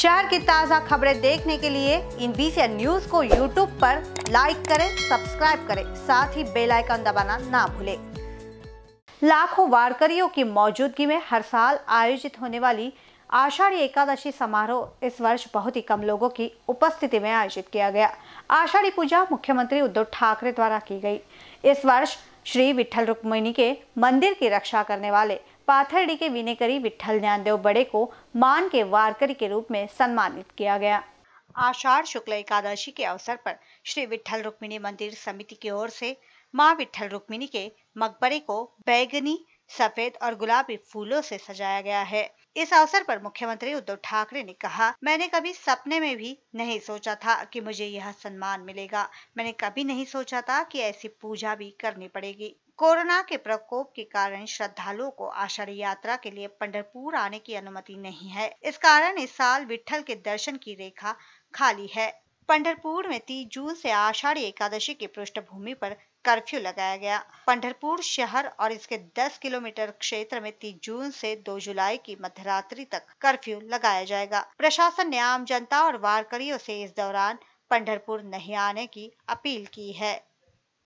शहर की ताज़ा खबरें देखने के लिए इन बीसी न्यूज को यूट्यूब पर लाइक करें सब्सक्राइब करें साथ ही बेल आइकन दबाना ना भूलें लाखों वारकरियों की मौजूदगी में हर साल आयोजित होने वाली आषाढ़ी एकादशी समारोह इस वर्ष बहुत ही कम लोगों की उपस्थिति में आयोजित किया गया आषाढ़ी पूजा मुख्यमंत्री उद्धव ठाकरे द्वारा की गई इस वर्ष श्री विठल रुक्मिणी के मंदिर की रक्षा करने वाले पाथरडी के विनेकरी विठल ज्ञानदेव बड़े को मान के वारकरी के रूप में सम्मानित किया गया आषाढ़ शुक्ल एकादशी के अवसर पर श्री विठल रुक्मिणी मंदिर समिति की ओर से माँ विठल रुक्मिणी के मकबरे को बैगनी सफेद और गुलाबी फूलों से सजाया गया है इस अवसर पर मुख्यमंत्री उद्धव ठाकरे ने कहा मैंने कभी सपने में भी नहीं सोचा था कि मुझे यह सम्मान मिलेगा मैंने कभी नहीं सोचा था कि ऐसी पूजा भी करनी पड़ेगी कोरोना के प्रकोप के कारण श्रद्धालुओं को आषाढ़ी यात्रा के लिए पंडरपुर आने की अनुमति नहीं है इस कारण इस साल विठल के दर्शन की रेखा खाली है पंडरपुर में तीस जून से आषाढ़ी एकादशी की पृष्ठभूमि पर कर्फ्यू लगाया गया पंडरपुर शहर और इसके 10 किलोमीटर क्षेत्र में तीस जून से 2 जुलाई की मध्यरात्रि तक कर्फ्यू लगाया जाएगा प्रशासन ने आम जनता और वारकरियों से इस दौरान पंडरपुर नहीं आने की अपील की है